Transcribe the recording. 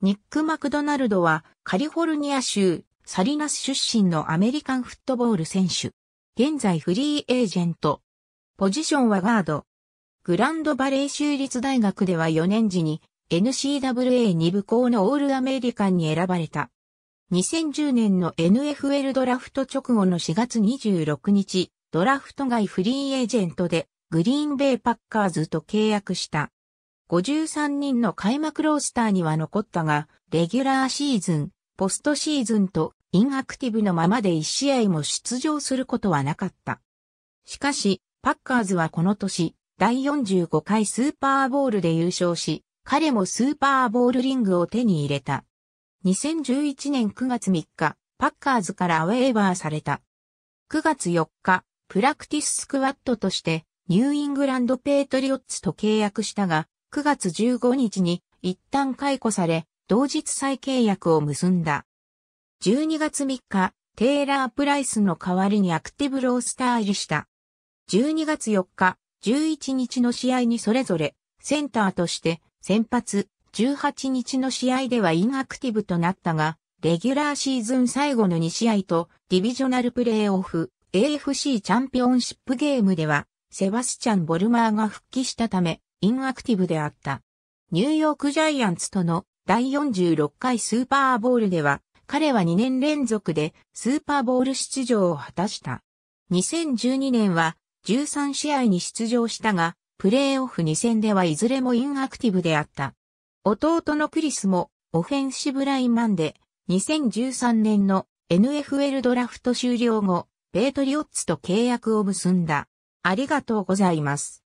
ニック・マクドナルドはカリフォルニア州サリナス出身のアメリカンフットボール選手。現在フリーエージェント。ポジションはガード。グランドバレー州立大学では4年時に NCAA2 部校のオールアメリカンに選ばれた。2010年の NFL ドラフト直後の4月26日、ドラフト外フリーエージェントでグリーンベイパッカーズと契約した。53人の開幕ロースターには残ったが、レギュラーシーズン、ポストシーズンとインアクティブのままで1試合も出場することはなかった。しかし、パッカーズはこの年、第45回スーパーボールで優勝し、彼もスーパーボールリングを手に入れた。2011年9月3日、パッカーズからアウェーバーされた。9月4日、プラクティススクワットとして、ニューイングランドペイトリオッツと契約したが、9月15日に一旦解雇され、同日再契約を結んだ。12月3日、テイラー・プライスの代わりにアクティブロースター入りした。12月4日、11日の試合にそれぞれ、センターとして先発、18日の試合ではインアクティブとなったが、レギュラーシーズン最後の2試合とディビジョナルプレイオフ AFC チャンピオンシップゲームではセバスチャン・ボルマーが復帰したためインアクティブであった。ニューヨークジャイアンツとの第46回スーパーボールでは、彼は2年連続でスーパーボール出場を果たした。2012年は13試合に出場したが、プレーオフ2戦ではいずれもインアクティブであった。弟のクリスもオフェンシブラインマンで、2013年の NFL ドラフト終了後、ペイトリオッツと契約を結んだ。ありがとうございます。